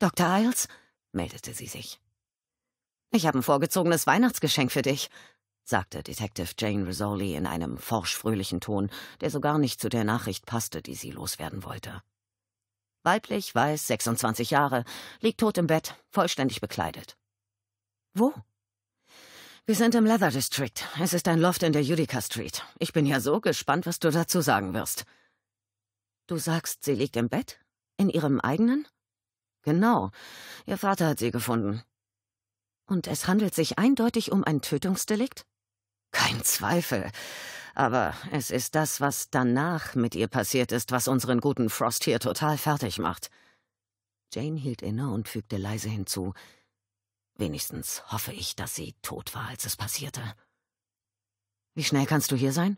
Dr. Isles? meldete sie sich. Ich habe ein vorgezogenes Weihnachtsgeschenk für dich, sagte Detective Jane Rizzoli in einem forschfröhlichen Ton, der so gar nicht zu der Nachricht passte, die sie loswerden wollte. Weiblich, weiß, 26 Jahre, liegt tot im Bett, vollständig bekleidet. Wo? Wir sind im Leather District. Es ist ein Loft in der Utica Street. Ich bin ja so gespannt, was du dazu sagen wirst. Du sagst, sie liegt im Bett? In ihrem eigenen? Genau. Ihr Vater hat sie gefunden. Und es handelt sich eindeutig um ein Tötungsdelikt? Kein Zweifel. Aber es ist das, was danach mit ihr passiert ist, was unseren guten Frost hier total fertig macht. Jane hielt inne und fügte leise hinzu. Wenigstens hoffe ich, dass sie tot war, als es passierte. Wie schnell kannst du hier sein?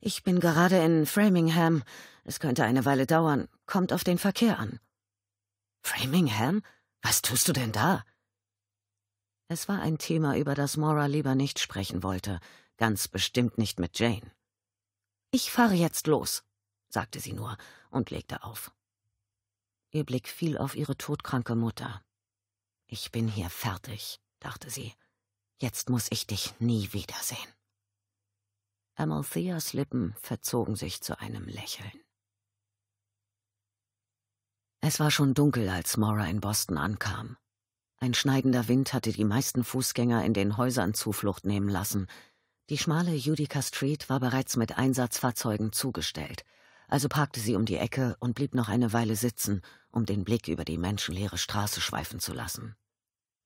Ich bin gerade in Framingham. Es könnte eine Weile dauern. Kommt auf den Verkehr an. Framingham? Was tust du denn da? Es war ein Thema, über das Mora lieber nicht sprechen wollte, ganz bestimmt nicht mit Jane. Ich fahre jetzt los, sagte sie nur und legte auf. Ihr Blick fiel auf ihre todkranke Mutter. Ich bin hier fertig, dachte sie. Jetzt muss ich dich nie wiedersehen. Amaltheas Lippen verzogen sich zu einem Lächeln. Es war schon dunkel, als Mora in Boston ankam. Ein schneidender Wind hatte die meisten Fußgänger in den Häusern Zuflucht nehmen lassen. Die schmale Utica Street war bereits mit Einsatzfahrzeugen zugestellt, also parkte sie um die Ecke und blieb noch eine Weile sitzen, um den Blick über die menschenleere Straße schweifen zu lassen.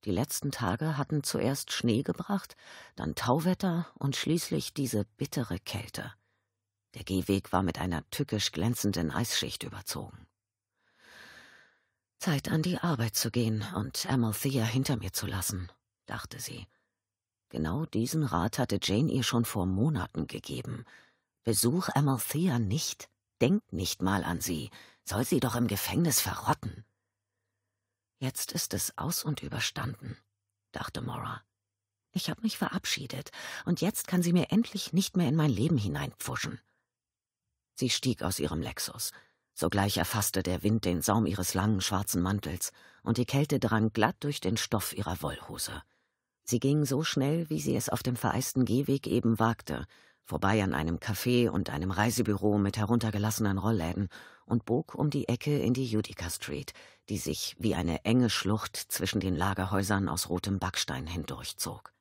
Die letzten Tage hatten zuerst Schnee gebracht, dann Tauwetter und schließlich diese bittere Kälte. Der Gehweg war mit einer tückisch glänzenden Eisschicht überzogen. Zeit an die Arbeit zu gehen und Amalthea hinter mir zu lassen, dachte sie. Genau diesen Rat hatte Jane ihr schon vor Monaten gegeben. Besuch Amalthea nicht, denk nicht mal an sie, soll sie doch im Gefängnis verrotten. Jetzt ist es aus und überstanden, dachte Mora. Ich habe mich verabschiedet, und jetzt kann sie mir endlich nicht mehr in mein Leben hineinpfuschen. Sie stieg aus ihrem Lexus. Sogleich erfasste der Wind den Saum ihres langen schwarzen Mantels, und die Kälte drang glatt durch den Stoff ihrer Wollhose. Sie ging so schnell, wie sie es auf dem vereisten Gehweg eben wagte, vorbei an einem Café und einem Reisebüro mit heruntergelassenen Rollläden und bog um die Ecke in die Utica Street, die sich wie eine enge Schlucht zwischen den Lagerhäusern aus rotem Backstein hindurchzog.